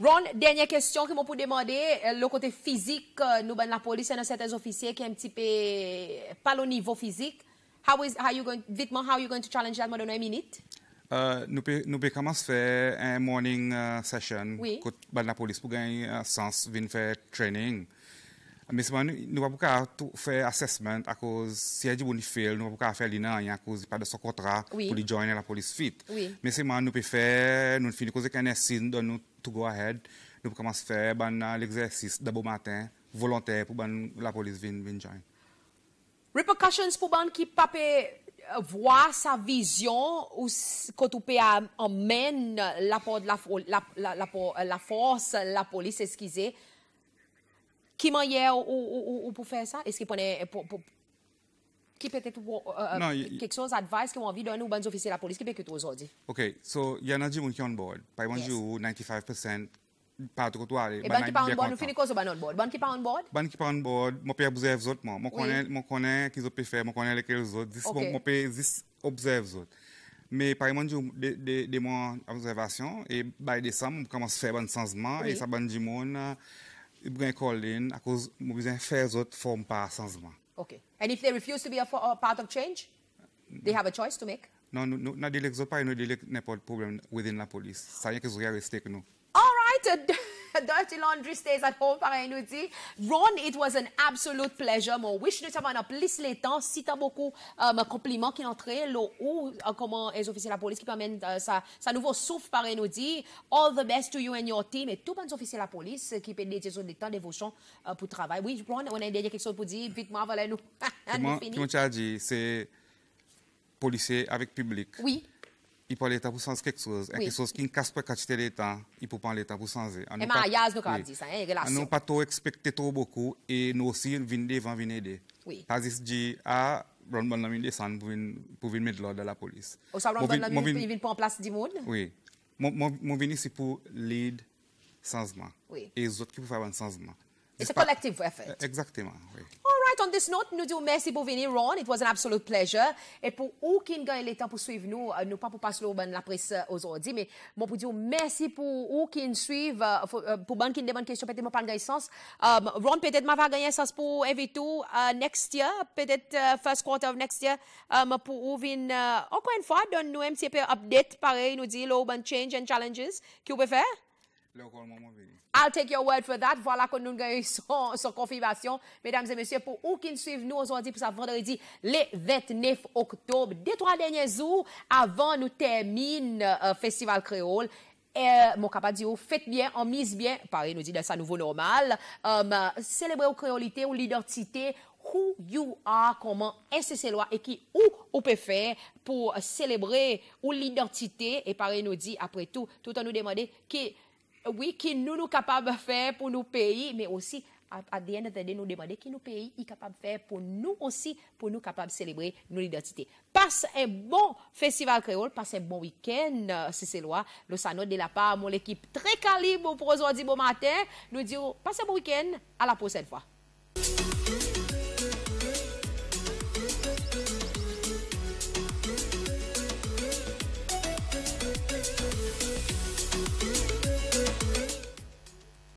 Ron, dernière question que vous pouvez demander. Euh, le côté physique, euh, nous, la police, il y a certains officiers qui sont un petit peu euh, pas au niveau physique. How is how you going vite moi how you going to challenge une minute? nous pouvons nous commencer à faire un morning session la police pour gagner un sens, venir faire training. Mais nous ne pouvons pas faire assessment à cause si elle dit bonifier, nous ne pouvons pas faire l'inan à cause pas de son contrat pour lui joindre la police fit. Mais c'est moi nous pouvons faire, nous finissons avec un essai, nous donnons tout go ahead, nous pouvons faire ben, l'exercice d'abord matin volontaire pour ben, la police venir joindre. Repercussions pour ben qui pape euh, voir sa vision ou que on peut amener la, la, la, la, la, la force, la police, excusez. Qui m'a ou, ou, pour faire ça? Est-ce qu'il y a peut quelque chose, advice que vous envie de aux officiers de la police, qui peut que aujourd'hui? OK, so, il y a des gens qui sont bah, en board. Par exemple, 95% pas qui en board, nous finissons en board. Ban qui board? qui pas en board, autres, qu'ils ont faire, lesquels autres. autres. Mais par exemple, observation, et décembre, commence faire sensement, et ça, du monde, bring calling à cause nous besoin faire changement. Okay. And if they refuse to be a, a part of change, they have a choice to make. Non, nous nous nous délègue pas nous délègue n'importe problème within la police. Ça y est que vous restez que nous. All right. dirty laundry stays at home, pareil, nous dit. Ron, it was an absolute pleasure. Mon wish nous avons plus les temps. Si t'as beaucoup de euh, compliments qui entrent, l'eau ou euh, comment les officiers de la police qui permettent euh, sa, sa nouveau souffle, par nous dit. All the best to you and your team. Et tous les officiers de la police qui peut dédier sur des temps euh, pour travail. Oui, Ron, on a une quelque chose pour dire. Vite, moi, voilà, nous. nous tu dit, c'est policier avec public. Oui il peut aller pour sans quelque chose. Oui. Quelque chose qui ne casse pas quand l'État, il peut pas aller pour changer. Et ce nous ben, avons dit ça, hein, relation. Nous pas trop expecté trop beaucoup et nous aussi, nous venons devant, venir aider. Oui. Pas juste dire, ah, Ron Bon Namin descend pour venir mettre l'ordre à la police. Ou oh, ça, Ron Bon vient pas en place du monde? Oui. Mon venu ici pour lead sensement. Oui. Et les autres qui peuvent faire un sensement. Et c'est collectif, en fait. Exactement, oui. Oh, on this note, nous disons merci pour venir, Ron. It was an absolute pleasure. Et pour aucun gars, il est temps pour suivre nous, euh, nous pas pour passer au la presse euh, aujourd'hui, mais moi, pour dire merci pour aucun suivre, euh, pour bonne qui demande question, peut-être pas gagner sens. Um, Ron, peut-être m'a pas gagner sens pour inviter next year, peut-être first quarter of next year, um, pour ouvrir, encore une fois, donne-nous un petit peu update, pareil, nous dit, là, change and challenges, qui vous pouvez faire? moment I'll take your word for that. Voilà que nous avons son, son confirmation. Mesdames et messieurs, pour ceux qui nous suivent, nous, on dit pour ça vendredi, le 29 octobre, des trois derniers jours, avant nous termine euh, Festival Créole. et euh, mon capa dit, faites bien, en mise bien, pareil, nous dit dans sa nouveau normal, euh, célébrer aux créolité ou l'identité, who you are, comment est-ce loi et qui où on peut faire pour célébrer ou l'identité. Et pareil, nous dit, après tout, tout en nous demander qui oui, qui nous nous capables de faire pour nos pays, mais aussi à the end of nous demander qui nous pays est capable de faire pour nous aussi, pour nous capables de célébrer nos identités. Passe un bon festival créole, passe un bon week-end, euh, si c'est loi. Le sano de la part, mon équipe très calibre pour aujourd'hui, bon matin. Nous disons, passe un bon week-end, à la prochaine fois.